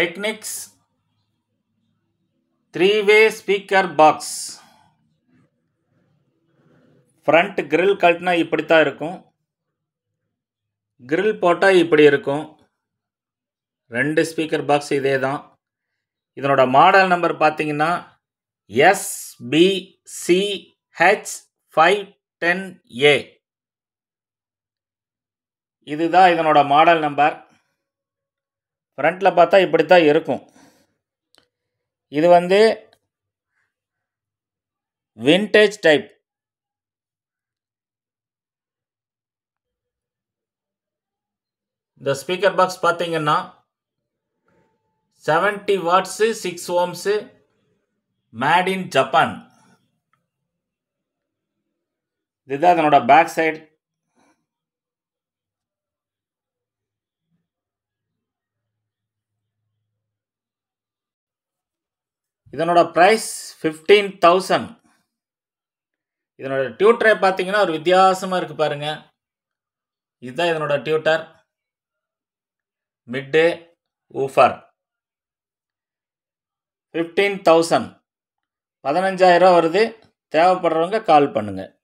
techniques three way speaker box front grill கட்டினா இப்படி தான் இருக்கும் கிரில் போட்டால் இப்படி இருக்கும் ரெண்டு ஸ்பீக்கர் பாக்ஸ் இதே தான் இதனோட மாடல் நம்பர் பார்த்தீங்கன்னா எஸ்பிசிஹெச் ஃபைவ் டென் ஏ இதுதான் இதனோட மாடல் நம்பர் ஃப்ரண்டில் பார்த்தா இப்படி தான் இருக்கும் இது வந்து வின்டேஜ் டைப் இந்த ஸ்பீக்கர் பாக்ஸ் பார்த்தீங்கன்னா seventy watts six ohms made in Japan இதுதான் அதனோட பேக் சைடு இதனோட ப்ரைஸ் ஃபிஃப்டீன் தௌசண்ட் இதனோட டியூட்டரை பார்த்தீங்கன்னா ஒரு வித்தியாசமாக இருக்குது பாருங்கள் இதுதான் இதனோட tweeter mid woofer fifteen thousand பதினஞ்சாயிரம் வருது தேவைப்படுறவங்க கால் பண்ணுங்கள்